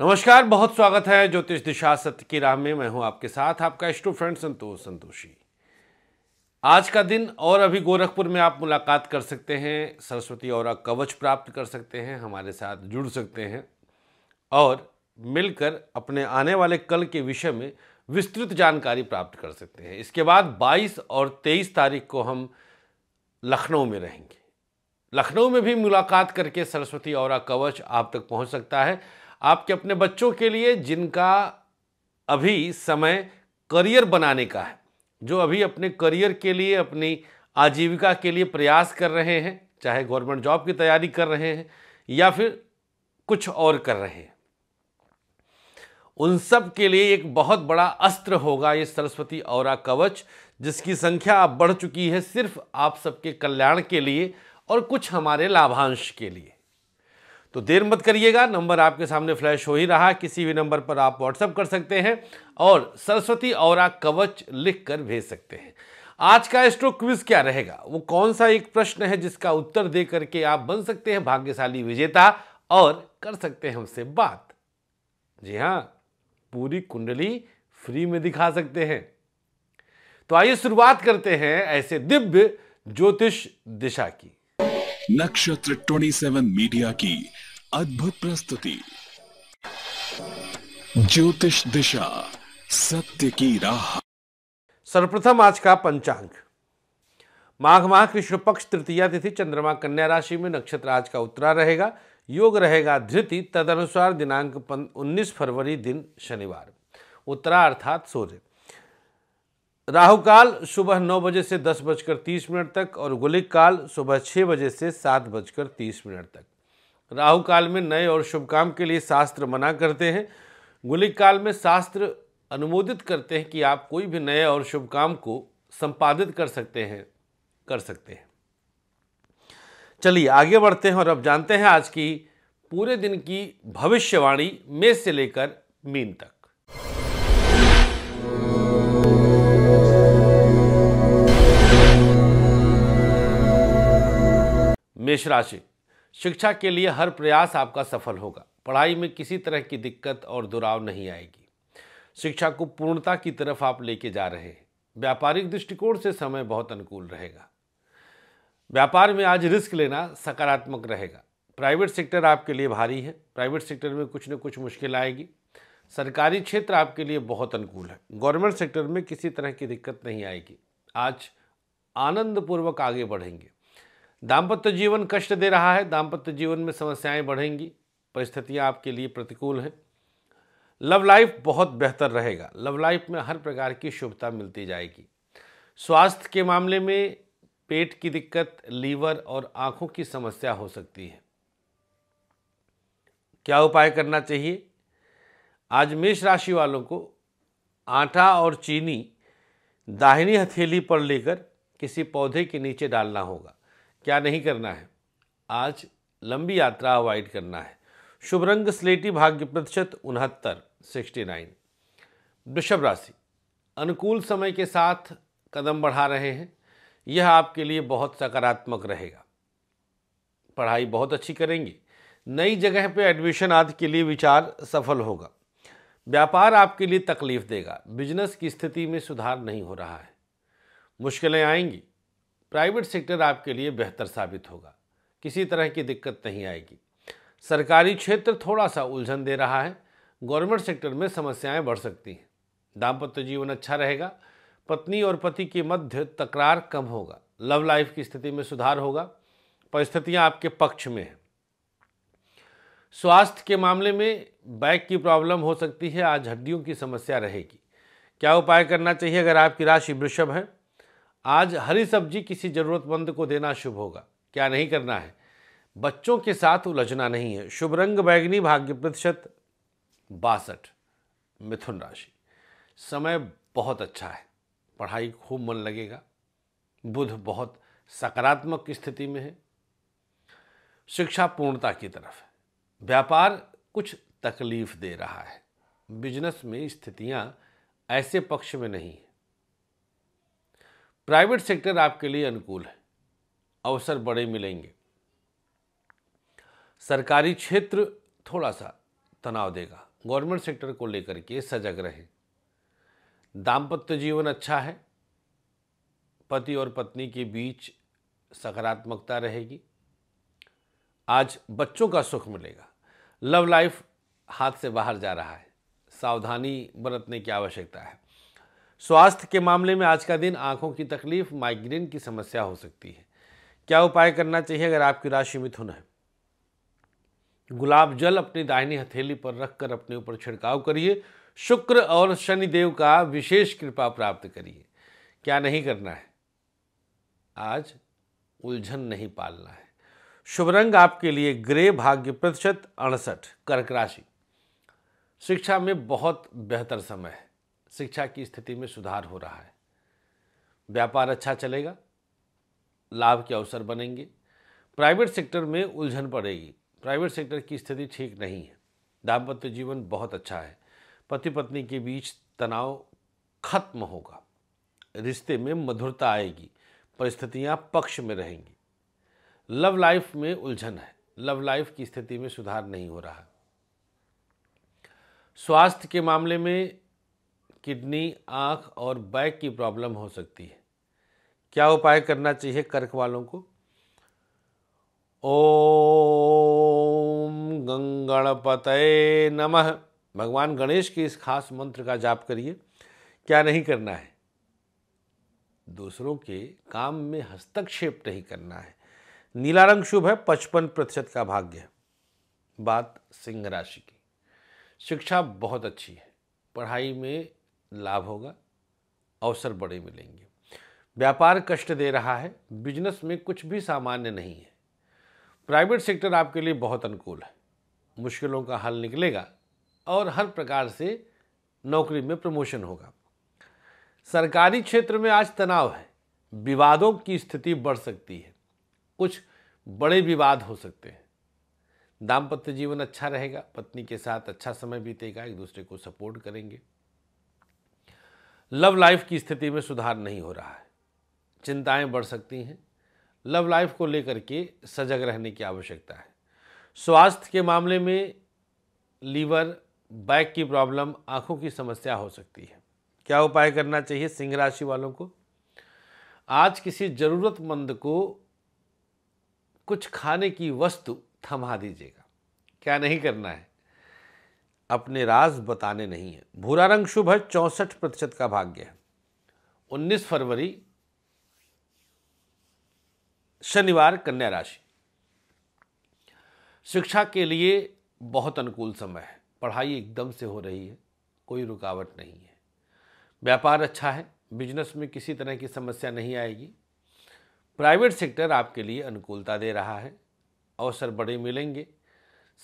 नमस्कार बहुत स्वागत है ज्योतिष दिशा सत्य की राह में मैं हूं आपके साथ आपका स्टू फ्रेंड संतोष संतोषी आज का दिन और अभी गोरखपुर में आप मुलाकात कर सकते हैं सरस्वती और कवच प्राप्त कर सकते हैं हमारे साथ जुड़ सकते हैं और मिलकर अपने आने वाले कल के विषय में विस्तृत जानकारी प्राप्त कर सकते हैं इसके बाद 22 और 23 तारीख को हम लखनऊ में रहेंगे लखनऊ में भी मुलाकात करके सरस्वती और कवच आप तक पहुंच सकता है आपके अपने बच्चों के लिए जिनका अभी समय करियर बनाने का है जो अभी अपने करियर के लिए अपनी आजीविका के लिए प्रयास कर रहे हैं चाहे गवर्नमेंट जॉब की तैयारी कर रहे हैं या फिर कुछ और कर रहे हैं उन सब के लिए एक बहुत बड़ा अस्त्र होगा ये सरस्वती और कवच जिसकी संख्या अब बढ़ चुकी है सिर्फ आप सबके कल्याण के लिए और कुछ हमारे लाभांश के लिए तो देर मत करिएगा नंबर आपके सामने फ्लैश हो ही रहा किसी भी नंबर पर आप व्हाट्सअप कर सकते हैं और सरस्वती और कवच लिख कर भेज सकते हैं आज का एस्ट्रो क्विज क्या रहेगा वो कौन सा एक प्रश्न है जिसका उत्तर दे करके आप बन सकते हैं भाग्यशाली विजेता और कर सकते हैं हमसे बात जी हाँ पूरी कुंडली फ्री में दिखा सकते हैं तो आइए शुरुआत करते हैं ऐसे दिव्य ज्योतिष दिशा की नक्षत्र 27 मीडिया की अद्भुत प्रस्तुति ज्योतिष दिशा सत्य की राह सर्वप्रथम आज का पंचांग माघ माह कृष्ण पक्ष तृतीया तिथि चंद्रमा कन्या राशि में नक्षत्र आज का उत्तरा रहेगा योग रहेगा धृति तदनुसार दिनांक 19 फरवरी दिन शनिवार उत्तरा अर्थात सूर्य राहु काल सुबह नौ बजे से दस बजकर तीस मिनट तक और गुलिक काल सुबह छः बजे से सात बजकर तीस मिनट तक राहु काल में नए और शुभ काम के लिए शास्त्र मना करते हैं गुलिक काल में शास्त्र अनुमोदित करते हैं कि आप कोई भी नए और शुभ काम को संपादित कर सकते हैं कर सकते हैं चलिए आगे बढ़ते हैं और अब जानते हैं आज की पूरे दिन की भविष्यवाणी मेष से लेकर मीन तक मेष राशि शिक्षा के लिए हर प्रयास आपका सफल होगा पढ़ाई में किसी तरह की दिक्कत और दुराव नहीं आएगी शिक्षा को पूर्णता की तरफ आप लेके जा रहे हैं व्यापारिक दृष्टिकोण से समय बहुत अनुकूल रहेगा व्यापार में आज रिस्क लेना सकारात्मक रहेगा प्राइवेट सेक्टर आपके लिए भारी है प्राइवेट सेक्टर में कुछ न कुछ मुश्किल आएगी सरकारी क्षेत्र आपके लिए बहुत अनुकूल है गवर्नमेंट सेक्टर में किसी तरह की दिक्कत नहीं आएगी आज आनंदपूर्वक आगे बढ़ेंगे दाम्पत्य जीवन कष्ट दे रहा है दाम्पत्य जीवन में समस्याएं बढ़ेंगी परिस्थितियां आपके लिए प्रतिकूल हैं लव लाइफ बहुत बेहतर रहेगा लव लाइफ में हर प्रकार की शुभता मिलती जाएगी स्वास्थ्य के मामले में पेट की दिक्कत लीवर और आंखों की समस्या हो सकती है क्या उपाय करना चाहिए आज मेष राशि वालों को आटा और चीनी दाहिनी हथेली पर लेकर किसी पौधे के नीचे डालना होगा क्या नहीं करना है आज लंबी यात्रा अवॉइड करना है शुभ रंग स्लेटी भाग्य प्रतिशत उनहत्तर सिक्सटी नाइन वृषभ राशि अनुकूल समय के साथ कदम बढ़ा रहे हैं यह आपके लिए बहुत सकारात्मक रहेगा पढ़ाई बहुत अच्छी करेंगे नई जगह पर एडमिशन आदि के लिए विचार सफल होगा व्यापार आपके लिए तकलीफ देगा बिजनेस की स्थिति में सुधार नहीं हो रहा है मुश्किलें आएंगी प्राइवेट सेक्टर आपके लिए बेहतर साबित होगा किसी तरह की दिक्कत नहीं आएगी सरकारी क्षेत्र थोड़ा सा उलझन दे रहा है गवर्नमेंट सेक्टर में समस्याएं बढ़ सकती हैं दाम्पत्य जीवन अच्छा रहेगा पत्नी और पति के मध्य तकरार कम होगा लव लाइफ की स्थिति में सुधार होगा परिस्थितियां आपके पक्ष में हैं स्वास्थ्य के मामले में बैक की प्रॉब्लम हो सकती है आज हड्डियों की समस्या रहेगी क्या उपाय करना चाहिए अगर आपकी राशि वृषभ है आज हरी सब्जी किसी ज़रूरतमंद को देना शुभ होगा क्या नहीं करना है बच्चों के साथ उलझना नहीं है शुभ रंग बैगनी भाग्य प्रतिशत बासठ मिथुन राशि समय बहुत अच्छा है पढ़ाई खूब मन लगेगा बुध बहुत सकारात्मक स्थिति में है शिक्षा पूर्णता की तरफ है व्यापार कुछ तकलीफ दे रहा है बिजनेस में स्थितियाँ ऐसे पक्ष में नहीं है प्राइवेट सेक्टर आपके लिए अनुकूल है अवसर बड़े मिलेंगे सरकारी क्षेत्र थोड़ा सा तनाव देगा गवर्नमेंट सेक्टर को लेकर के सजग रहें दाम्पत्य जीवन अच्छा है पति और पत्नी के बीच सकारात्मकता रहेगी आज बच्चों का सुख मिलेगा लव लाइफ हाथ से बाहर जा रहा है सावधानी बरतने की आवश्यकता है स्वास्थ्य के मामले में आज का दिन आंखों की तकलीफ माइग्रेन की समस्या हो सकती है क्या उपाय करना चाहिए अगर आपकी राशि मिथुन है गुलाब जल अपनी दाहिनी हथेली पर रखकर अपने ऊपर छिड़काव करिए शुक्र और शनिदेव का विशेष कृपा प्राप्त करिए क्या नहीं करना है आज उलझन नहीं पालना है शुभ रंग आपके लिए ग्रे भाग्य प्रतिशत अड़सठ कर्क राशि शिक्षा में बहुत बेहतर समय है शिक्षा की स्थिति में सुधार हो रहा है व्यापार अच्छा चलेगा लाभ के अवसर बनेंगे प्राइवेट सेक्टर में उलझन पड़ेगी प्राइवेट सेक्टर की स्थिति ठीक नहीं है दाम्पत्य जीवन बहुत अच्छा है पति पत्नी के बीच तनाव खत्म होगा रिश्ते में मधुरता आएगी परिस्थितियाँ पक्ष में रहेंगी लव लाइफ में उलझन है लव लाइफ की स्थिति में सुधार नहीं हो रहा स्वास्थ्य के मामले में किडनी आँख और बैक की प्रॉब्लम हो सकती है क्या उपाय करना चाहिए कर्क वालों को ओम गंगणपतये नमः भगवान गणेश के इस खास मंत्र का जाप करिए क्या नहीं करना है दूसरों के काम में हस्तक्षेप नहीं करना है नीला रंग शुभ है पचपन प्रतिशत का भाग्य है बात सिंह राशि की शिक्षा बहुत अच्छी है पढ़ाई में लाभ होगा अवसर बड़े मिलेंगे व्यापार कष्ट दे रहा है बिजनेस में कुछ भी सामान्य नहीं है प्राइवेट सेक्टर आपके लिए बहुत अनुकूल है मुश्किलों का हल निकलेगा और हर प्रकार से नौकरी में प्रमोशन होगा सरकारी क्षेत्र में आज तनाव है विवादों की स्थिति बढ़ सकती है कुछ बड़े विवाद हो सकते हैं दाम्पत्य जीवन अच्छा रहेगा पत्नी के साथ अच्छा समय बीतेगा एक दूसरे को सपोर्ट करेंगे लव लाइफ की स्थिति में सुधार नहीं हो रहा है चिंताएं बढ़ सकती हैं लव लाइफ को लेकर के सजग रहने की आवश्यकता है स्वास्थ्य के मामले में लीवर बैक की प्रॉब्लम आंखों की समस्या हो सकती है क्या उपाय करना चाहिए सिंह राशि वालों को आज किसी ज़रूरतमंद को कुछ खाने की वस्तु थमा दीजिएगा क्या नहीं करना है अपने राज बताने नहीं है भूरा रंग शुभ है चौंसठ प्रतिशत का भाग्य है उन्नीस फरवरी शनिवार कन्या राशि शिक्षा के लिए बहुत अनुकूल समय है पढ़ाई एकदम से हो रही है कोई रुकावट नहीं है व्यापार अच्छा है बिजनेस में किसी तरह की समस्या नहीं आएगी प्राइवेट सेक्टर आपके लिए अनुकूलता दे रहा है अवसर बड़े मिलेंगे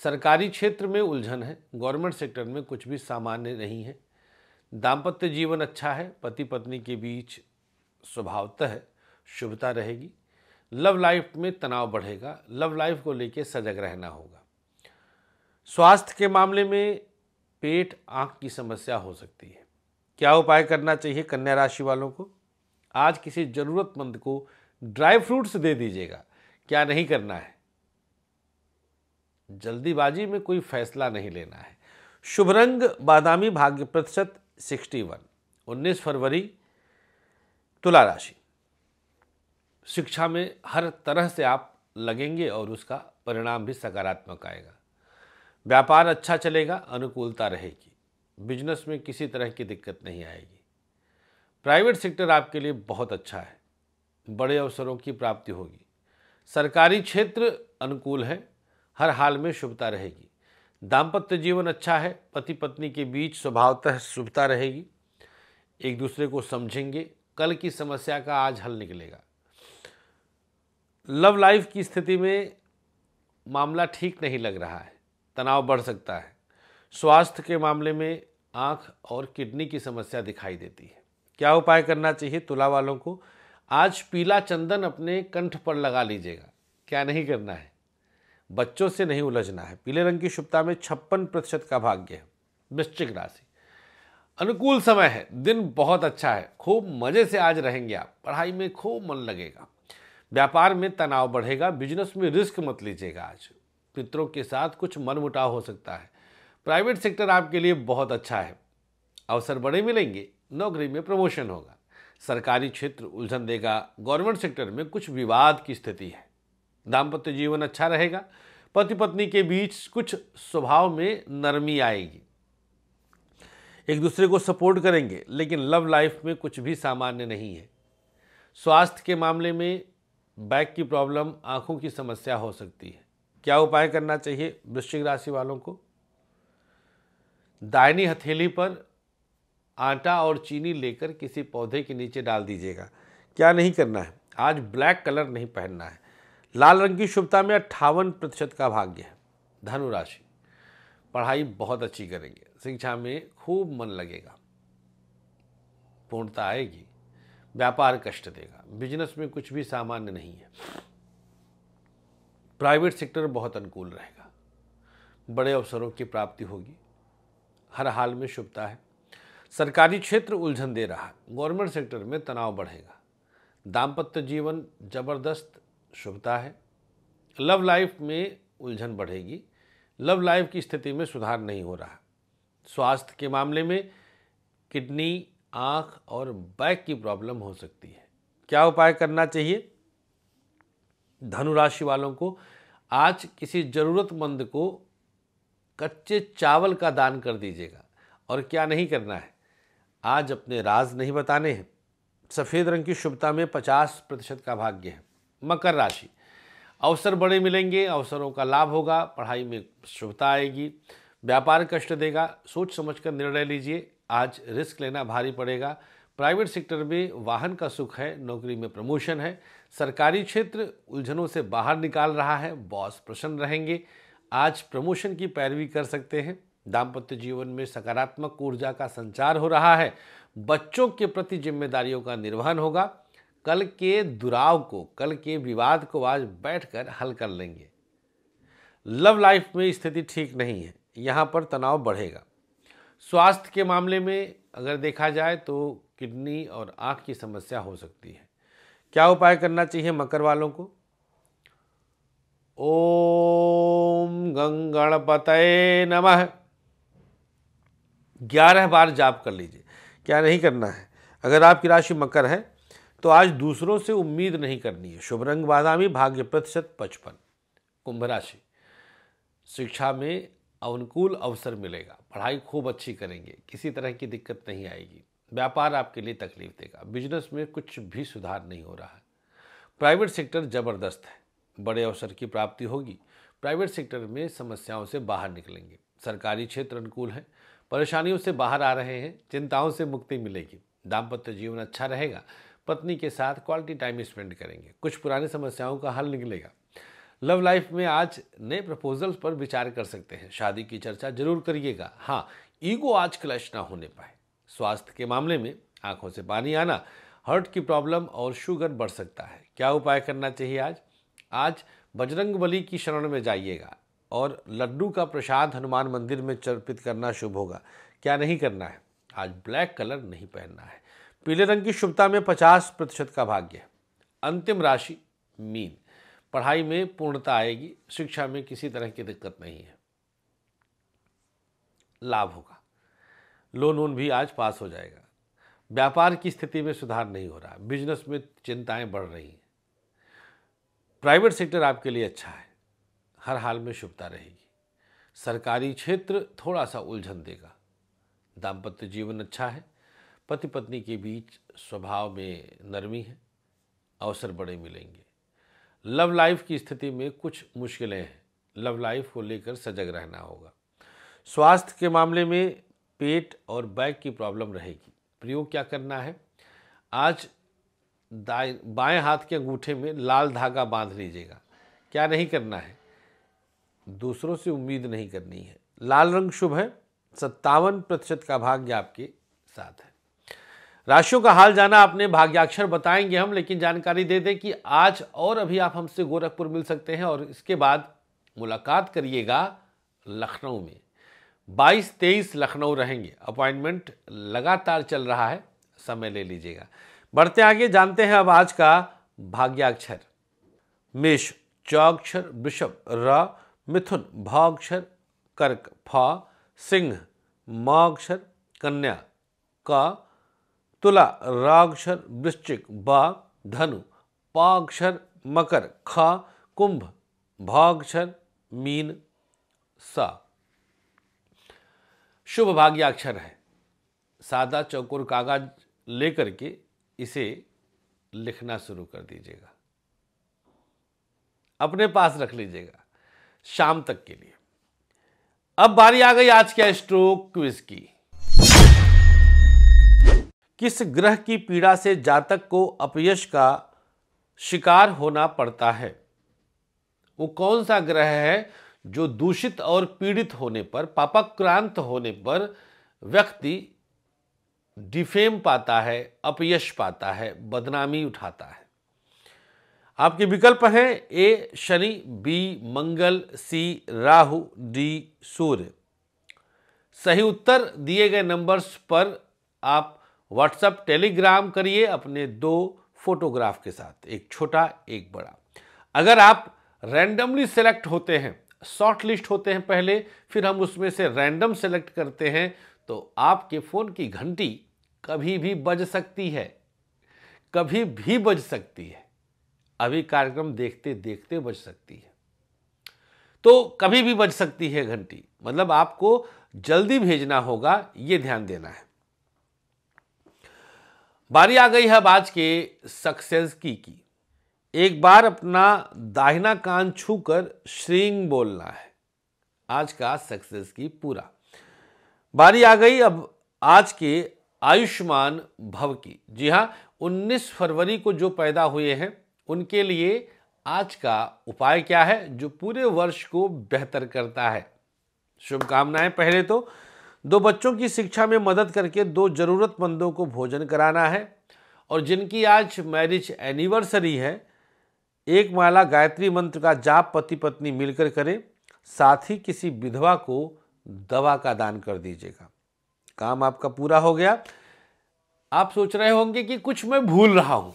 सरकारी क्षेत्र में उलझन है गवर्नमेंट सेक्टर में कुछ भी सामान्य नहीं है दाम्पत्य जीवन अच्छा है पति पत्नी के बीच स्वभावतः शुभता रहेगी लव लाइफ में तनाव बढ़ेगा लव लाइफ को लेकर सजग रहना होगा स्वास्थ्य के मामले में पेट आंख की समस्या हो सकती है क्या उपाय करना चाहिए कन्या राशि वालों को आज किसी ज़रूरतमंद को ड्राई फ्रूट्स दे दीजिएगा क्या नहीं करना है जल्दीबाजी में कोई फैसला नहीं लेना है शुभ रंग बादामी भाग्य प्रतिशत सिक्सटी वन उन्नीस फरवरी तुला राशि शिक्षा में हर तरह से आप लगेंगे और उसका परिणाम भी सकारात्मक आएगा व्यापार अच्छा चलेगा अनुकूलता रहेगी बिजनेस में किसी तरह की दिक्कत नहीं आएगी प्राइवेट सेक्टर आपके लिए बहुत अच्छा है बड़े अवसरों की प्राप्ति होगी सरकारी क्षेत्र अनुकूल है हर हाल में शुभता रहेगी दाम्पत्य जीवन अच्छा है पति पत्नी के बीच स्वभावतः शुभता रहेगी एक दूसरे को समझेंगे कल की समस्या का आज हल निकलेगा लव लाइफ की स्थिति में मामला ठीक नहीं लग रहा है तनाव बढ़ सकता है स्वास्थ्य के मामले में आंख और किडनी की समस्या दिखाई देती है क्या उपाय करना चाहिए तुला वालों को आज पीला चंदन अपने कंठ पर लगा लीजिएगा क्या नहीं करना है बच्चों से नहीं उलझना है पीले रंग की शुभता में छप्पन प्रतिशत का भाग्य है वृश्चिक राशि अनुकूल समय है दिन बहुत अच्छा है खूब मज़े से आज रहेंगे आप पढ़ाई में खूब मन लगेगा व्यापार में तनाव बढ़ेगा बिजनेस में रिस्क मत लीजिएगा आज मित्रों के साथ कुछ मनमुटाव हो सकता है प्राइवेट सेक्टर आपके लिए बहुत अच्छा है अवसर बड़े मिलेंगे नौकरी में प्रमोशन होगा सरकारी क्षेत्र उलझन देगा गवर्नमेंट सेक्टर में कुछ विवाद की स्थिति है दाम्पत्य जीवन अच्छा रहेगा पति पत्नी के बीच कुछ स्वभाव में नरमी आएगी एक दूसरे को सपोर्ट करेंगे लेकिन लव लाइफ में कुछ भी सामान्य नहीं है स्वास्थ्य के मामले में बैक की प्रॉब्लम आंखों की समस्या हो सकती है क्या उपाय करना चाहिए वृश्चिक राशि वालों को दाहिनी हथेली पर आटा और चीनी लेकर किसी पौधे के नीचे डाल दीजिएगा क्या नहीं करना है आज ब्लैक कलर नहीं पहनना है लाल रंग की शुभता में अट्ठावन प्रतिशत का भाग्य है धनु राशि पढ़ाई बहुत अच्छी करेंगे शिक्षा में खूब मन लगेगा पूर्णता आएगी व्यापार कष्ट देगा बिजनेस में कुछ भी सामान्य नहीं है प्राइवेट सेक्टर बहुत अनुकूल रहेगा बड़े अवसरों की प्राप्ति होगी हर हाल में शुभता है सरकारी क्षेत्र उलझन दे रहा है गवर्नमेंट सेक्टर में तनाव बढ़ेगा दाम्पत्य जीवन जबरदस्त शुभता है लव लाइफ में उलझन बढ़ेगी लव लाइफ की स्थिति में सुधार नहीं हो रहा स्वास्थ्य के मामले में किडनी आँख और बैक की प्रॉब्लम हो सकती है क्या उपाय करना चाहिए धनुराशि वालों को आज किसी ज़रूरतमंद को कच्चे चावल का दान कर दीजिएगा और क्या नहीं करना है आज अपने राज नहीं बताने हैं सफ़ेद रंग की शुभता में पचास प्रतिशत का भाग्य है मकर राशि अवसर बड़े मिलेंगे अवसरों का लाभ होगा पढ़ाई में शुभता आएगी व्यापार कष्ट देगा सोच समझकर निर्णय लीजिए आज रिस्क लेना भारी पड़ेगा प्राइवेट सेक्टर में वाहन का सुख है नौकरी में प्रमोशन है सरकारी क्षेत्र उलझनों से बाहर निकाल रहा है बॉस प्रसन्न रहेंगे आज प्रमोशन की पैरवी कर सकते हैं दाम्पत्य जीवन में सकारात्मक ऊर्जा का संचार हो रहा है बच्चों के प्रति जिम्मेदारियों का निर्वहन होगा कल के दुराव को कल के विवाद को आज बैठकर हल कर लेंगे लव लाइफ में स्थिति ठीक नहीं है यहाँ पर तनाव बढ़ेगा स्वास्थ्य के मामले में अगर देखा जाए तो किडनी और आँख की समस्या हो सकती है क्या उपाय करना चाहिए मकर वालों को ओम गंगणपतये नमः ग्यारह बार जाप कर लीजिए क्या नहीं करना है अगर आपकी राशि मकर है तो आज दूसरों से उम्मीद नहीं करनी है शुभ रंग बादामी भाग्य प्रतिशत पचपन कुंभ राशि शिक्षा में अनुकूल अवसर मिलेगा पढ़ाई खूब अच्छी करेंगे किसी तरह की दिक्कत नहीं आएगी व्यापार आपके लिए तकलीफ देगा बिजनेस में कुछ भी सुधार नहीं हो रहा है प्राइवेट सेक्टर जबरदस्त है बड़े अवसर की प्राप्ति होगी प्राइवेट सेक्टर में समस्याओं से बाहर निकलेंगे सरकारी क्षेत्र अनुकूल है परेशानियों से बाहर आ रहे हैं चिंताओं से मुक्ति मिलेगी दाम्पत्य जीवन अच्छा रहेगा पत्नी के साथ क्वालिटी टाइम स्पेंड करेंगे कुछ पुराने समस्याओं का हल निकलेगा लव लाइफ में आज नए प्रपोजल्स पर विचार कर सकते हैं शादी की चर्चा जरूर करिएगा हाँ ईगो आज क्लश ना होने पाए स्वास्थ्य के मामले में आंखों से पानी आना हर्ट की प्रॉब्लम और शुगर बढ़ सकता है क्या उपाय करना चाहिए आज आज बजरंग बली की शरण में जाइएगा और लड्डू का प्रसाद हनुमान मंदिर में चर्पित करना शुभ होगा क्या नहीं करना है आज ब्लैक कलर नहीं पहनना है पीले रंग की शुभता में 50 प्रतिशत का भाग्य है अंतिम राशि मीन पढ़ाई में पूर्णता आएगी शिक्षा में किसी तरह की दिक्कत नहीं है लाभ होगा लोन वोन भी आज पास हो जाएगा व्यापार की स्थिति में सुधार नहीं हो रहा बिजनेस में चिंताएं बढ़ रही हैं प्राइवेट सेक्टर आपके लिए अच्छा है हर हाल में शुभता रहेगी सरकारी क्षेत्र थोड़ा सा उलझन देगा दाम्पत्य जीवन अच्छा है पति पत्नी के बीच स्वभाव में नरमी है अवसर बड़े मिलेंगे लव लाइफ की स्थिति में कुछ मुश्किलें हैं लव लाइफ को लेकर सजग रहना होगा स्वास्थ्य के मामले में पेट और बैक की प्रॉब्लम रहेगी प्रयोग क्या करना है आज दाएं बाएं हाथ के अंगूठे में लाल धागा बांध लीजिएगा क्या नहीं करना है दूसरों से उम्मीद नहीं करनी है लाल रंग शुभ है सत्तावन प्रतिशत का भाग्य आपके साथ है राशियों का हाल जाना आपने भाग्याक्षर बताएंगे हम लेकिन जानकारी दे दें कि आज और अभी आप हमसे गोरखपुर मिल सकते हैं और इसके बाद मुलाकात करिएगा लखनऊ में 22 तेईस लखनऊ रहेंगे अपॉइंटमेंट लगातार चल रहा है समय ले लीजिएगा बढ़ते आगे जानते हैं अब आज का भाग्याक्षर मेष चौक्षर वृषभ र मिथुन भाक्षर कर्क फ सिंह माक्षर कन्या का तुला रागक्षर वृश्चिक बा धनु पाक्षर मकर खा कुंभ भागक्षर मीन सा शुभ भाग्याक्षर है सादा चौकोर कागज लेकर के इसे लिखना शुरू कर दीजिएगा अपने पास रख लीजिएगा शाम तक के लिए अब बारी आ गई आज के स्ट्रोक क्विज की किस ग्रह की पीड़ा से जातक को अपयश का शिकार होना पड़ता है वो कौन सा ग्रह है जो दूषित और पीड़ित होने पर पापक्रांत होने पर व्यक्ति डिफेम पाता है अपयश पाता है बदनामी उठाता है आपके विकल्प हैं A Shani B Mangal C Rahu D Surya सही उत्तर दिए गए नंबर्स पर आप व्हाट्सअप टेलीग्राम करिए अपने दो फोटोग्राफ के साथ एक छोटा एक बड़ा अगर आप रैंडमली सेलेक्ट होते हैं शॉर्ट लिस्ट होते हैं पहले फिर हम उसमें से रैंडम सेलेक्ट करते हैं तो आपके फ़ोन की घंटी कभी भी बज सकती है कभी भी बज सकती है अभी कार्यक्रम देखते देखते बज सकती है तो कभी भी बज सकती है घंटी मतलब आपको जल्दी भेजना होगा ये ध्यान देना है बारी आ गई है अब आज के सक्सेस की की एक बार अपना दाहिना कान छूकर श्रींग बोलना है आज का सक्सेस की पूरा बारी आ गई अब आज के आयुष्मान भव की जी हाँ 19 फरवरी को जो पैदा हुए हैं उनके लिए आज का उपाय क्या है जो पूरे वर्ष को बेहतर करता है शुभकामनाएं पहले तो दो बच्चों की शिक्षा में मदद करके दो ज़रूरतमंदों को भोजन कराना है और जिनकी आज मैरिज एनिवर्सरी है एक माला गायत्री मंत्र का जाप पति पत्नी मिलकर करें साथ ही किसी विधवा को दवा का दान कर दीजिएगा काम आपका पूरा हो गया आप सोच रहे होंगे कि कुछ मैं भूल रहा हूँ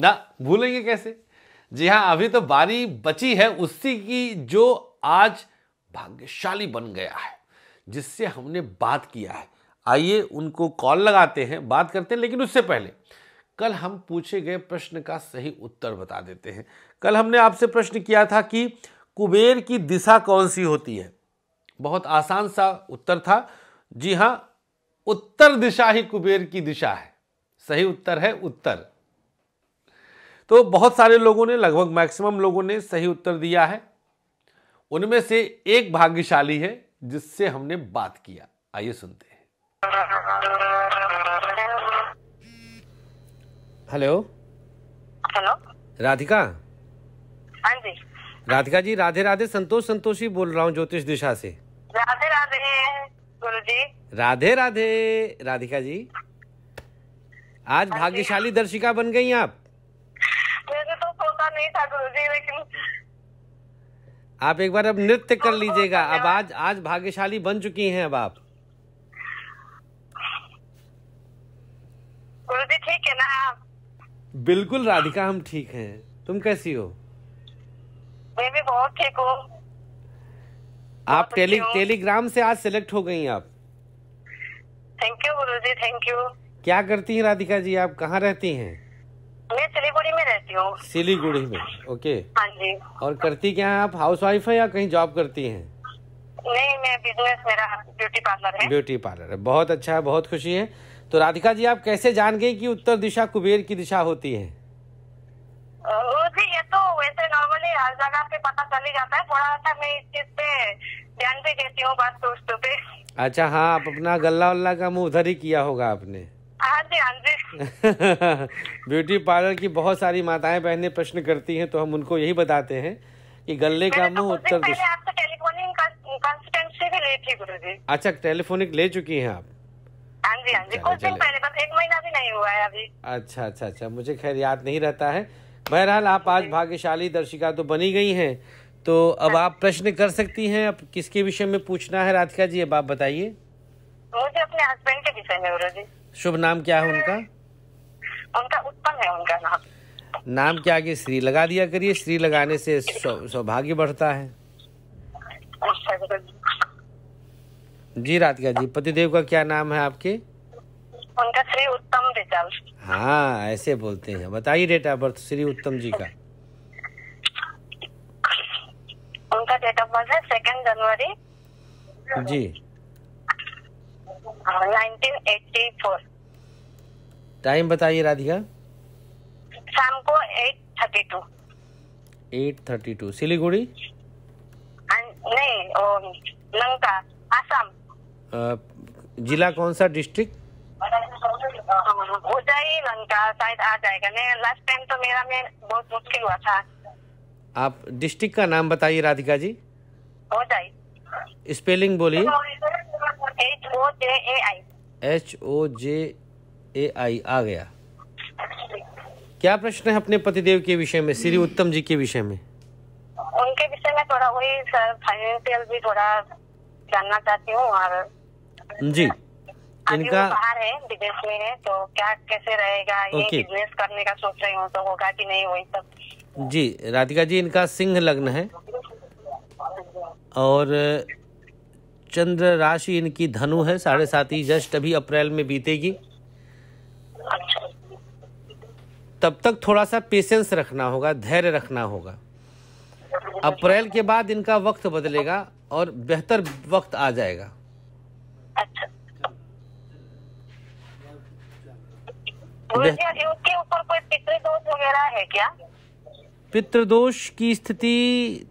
ना भूलेंगे कैसे जी हाँ अभी तो बारी बची है उसी की जो आज भाग्यशाली बन गया है जिससे हमने बात किया है आइए उनको कॉल लगाते हैं बात करते हैं लेकिन उससे पहले कल हम पूछे गए प्रश्न का सही उत्तर बता देते हैं कल हमने आपसे प्रश्न किया था कि कुबेर की दिशा कौन सी होती है बहुत आसान सा उत्तर था जी हाँ उत्तर दिशा ही कुबेर की दिशा है सही उत्तर है उत्तर तो बहुत सारे लोगों ने लगभग मैक्सिमम लोगों ने सही उत्तर दिया है उनमें से एक भाग्यशाली है जिससे हमने बात किया आइए सुनते हैं हेलो हेलो राधिका हाँ जी राधिका जी राधे राधे संतोष संतोषी बोल रहा हूँ ज्योतिष दिशा से राधे राधे गुरु जी राधे राधे राधिका जी आज हाँ भाग्यशाली दर्शिका बन गई आप मुझे तो सोचा नहीं था गुरु जी लेकिन आप एक बार अब नृत्य कर लीजिएगा अब आज आज भाग्यशाली बन चुकी हैं अब आप ठीक है ना बिल्कुल राधिका हम ठीक हैं तुम कैसी हो मैं भी बहुत ठीक हूँ आप टेली टेलीग्राम से आज सिलेक्ट हो गई आप थैंक यू गुरु जी थैंक यू क्या करती हैं राधिका जी आप कहाँ रहती हैं मैं सिलीगुड़ी में रहती हूँ सिलीगुड़ी में ओके हाँ जी और करती क्या है आप हाउस वाइफ है या कहीं जॉब करती हैं नहीं मैं बिजनेस मेरा ब्यूटी पार्लर है ब्यूटी पार्लर है बहुत अच्छा है बहुत खुशी है तो राधिका जी आप कैसे जान गई कि उत्तर दिशा कुबेर की दिशा होती है जी ये तो वैसे नॉर्मली हर जगह पे पता चल ही जाता है थोड़ा सा मैं इस चीज पे ध्यान भी देती हूँ बात पे अच्छा हाँ आप अपना गल्ला उल्ला का मुंह उधर ही किया होगा आपने ब्यूटी पार्लर की बहुत सारी माताएं बहनें प्रश्न करती हैं तो हम उनको यही बताते हैं कि गले का तो मुंह उत्तर दिशा आपसे अच्छा टेलीफोनिक ले चुकी हैं आप हाँ जी हाँ जी कुछ दिन पहले बस एक महीना भी नहीं हुआ है अभी अच्छा अच्छा अच्छा मुझे खैर याद नहीं रहता है बहरहाल आप आज भाग्यशाली दर्शिका तो बनी गई हैं तो अब हाँ। आप प्रश्न कर सकती हैं अब किसके विषय में पूछना है राधिका जी अब आप बताइए मुझे अपने हस्बैंड के विषय में शुभ नाम क्या है उनका उनका उत्पन्न है उनका नाम नाम क्या कि श्री लगा दिया करिए श्री लगाने से सौभाग्य बढ़ता है जी राधिका जी पतिदेव का क्या नाम है आपके उनका श्री उत्तम रिजाल हाँ ऐसे बोलते हैं बताइए डेट ऑफ बर्थ श्री उत्तम जी का उनका डेट ऑफ बर्थ है सेकेंड जनवरी जी नाइनटीन एट्टी फोर टाइम बताइए राधिका शाम को eight thirty two eight thirty two Siliguri अं, नहीं लंका आसाम जिला कौन सा डिस्ट्रिक्ट जाए लंका शायद आ जाएगा लास्ट टाइम तो मेरा में बहुत मुश्किल हुआ था आप डिस्ट्रिक्ट का नाम बताइए राधिका जी स्पेलिंग बोलिए H O J A I H O J A I आ गया क्या प्रश्न है अपने पतिदेव के विषय में श्री उत्तम जी के विषय में उनके विषय में थोड़ा वही सर फाइनेंशियल भी थोड़ा जानना चाहती हूँ और जी इनका बाहर है विदेश में है तो क्या कैसे रहेगा ये बिजनेस करने का सोच रही हूँ तो होगा कि नहीं वही सब जी राधिका जी इनका सिंह लग्न है और चंद्र राशि इनकी धनु है साढ़े सात ही जस्ट अभी अप्रैल में बीतेगी अच्छा। तब तक थोड़ा सा पेशेंस रखना होगा धैर्य रखना होगा अप्रैल के बाद इनका वक्त बदलेगा और बेहतर वक्त आ जाएगा अच्छा। ऊपर कोई पितृदोष वगैरह है क्या पितृदोष की स्थिति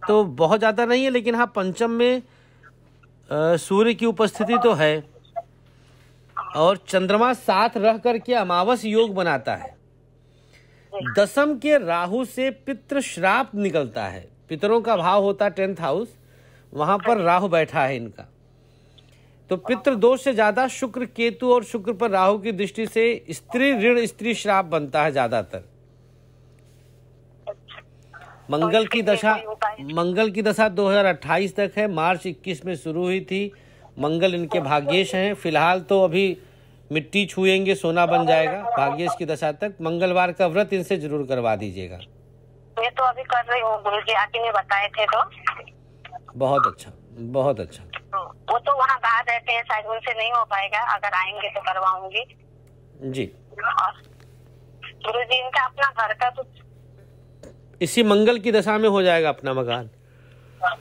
तो बहुत ज्यादा नहीं है लेकिन हाँ पंचम में सूर्य की उपस्थिति तो है और चंद्रमा साथ रह करके अमावस योग बनाता है दसम के राहु से पितृ श्राप निकलता है पितरों का भाव होता है टेंथ हाउस वहां पर राहु बैठा है इनका तो पितृ दोष से ज्यादा शुक्र केतु और शुक्र पर राहु की दृष्टि से स्त्री ऋण स्त्री श्राप बनता है ज्यादातर मंगल की दशा मंगल की दशा 2028 तक है मार्च 21 में शुरू हुई थी मंगल इनके भाग्येश हैं फिलहाल तो अभी मिट्टी छुएंगे सोना बन जाएगा भाग्येश की दशा तक मंगलवार का व्रत इनसे जरूर करवा दीजिएगा मैं तो अभी कर रही हूँ बताए थे तो बहुत अच्छा बहुत अच्छा तो वो तो वहाँ बाहर रहते हैं शायद उनसे नहीं हो पाएगा अगर आएंगे तो करवाऊंगी जी गुरु जी इनका अपना घर का कुछ इसी मंगल की दशा में हो जाएगा अपना मकान हाँ।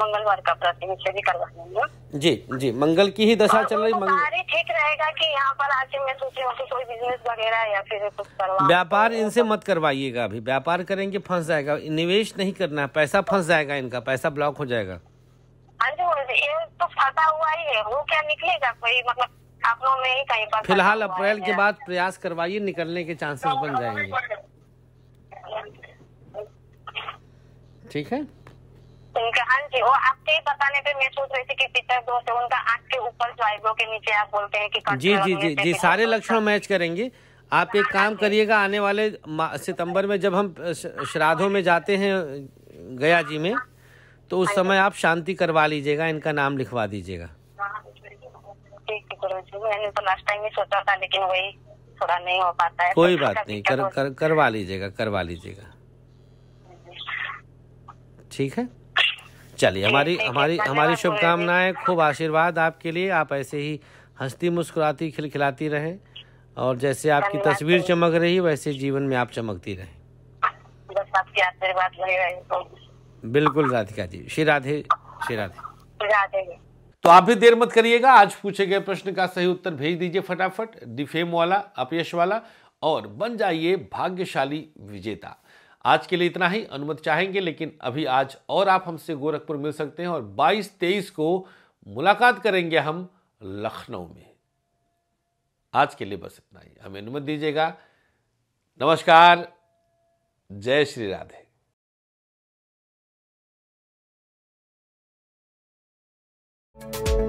मंगलवार का प्रतिनिधि से भी करवाएंगे जी जी मंगल की ही दशा चल रही मंगल ठीक रहेगा कि यहाँ पर आके मैं सोच रही कोई बिजनेस वगैरह या फिर कुछ करवा व्यापार इनसे मत करवाइएगा अभी व्यापार करेंगे फंस जाएगा निवेश नहीं करना है पैसा फंस जाएगा इनका पैसा ब्लॉक हो जाएगा हाँ जी तो फंसा हुआ ही है वो क्या निकलेगा कोई मतलब फिलहाल अप्रैल के बाद प्रयास करवाइए निकलने के चांसेस बन जाएंगे तो- ठीक है उनके हाँ जी वो आपके ही बताने पे मैं सोच रही थी कि पिता दोष है उनका आंख के ऊपर जो आईब्रो के नीचे आप बोलते हैं कि जी जी जी जी सारे लक्षण मैच करेंगे आप एक हाँ, काम करिएगा आने वाले सितंबर में जब हम श्राद्धों में जाते हैं गया जी में तो उस हाँ, समय आप शांति करवा लीजिएगा इनका नाम लिखवा दीजिएगा मैंने तो लास्ट टाइम ही सोचा था लेकिन वही थोड़ा नहीं हो पाता है कोई तो बात नहीं कर, कर, करवा लीजिएगा करवा लीजिएगा हाँ, ठीक है चलिए हमारी हमारी हमारी शुभकामनाएं खूब आशीर्वाद आपके लिए आप ऐसे ही हंसती मुस्कुराती खिलखिलाती रहें और जैसे आपकी तस्वीर चमक रही वैसे जीवन में आप चमकती रहे बिल्कुल राधिका जी श्री राधे श्री राधे राधे तो आप भी देर मत करिएगा आज पूछे गए प्रश्न का सही उत्तर भेज दीजिए फटाफट डिफेम वाला अपयश वाला और बन जाइए भाग्यशाली विजेता आज के लिए इतना ही अनुमति चाहेंगे लेकिन अभी आज और आप हमसे गोरखपुर मिल सकते हैं और 22 तेईस को मुलाकात करेंगे हम लखनऊ में आज के लिए बस इतना ही हमें अनुमति दीजिएगा नमस्कार जय श्री राधे thank you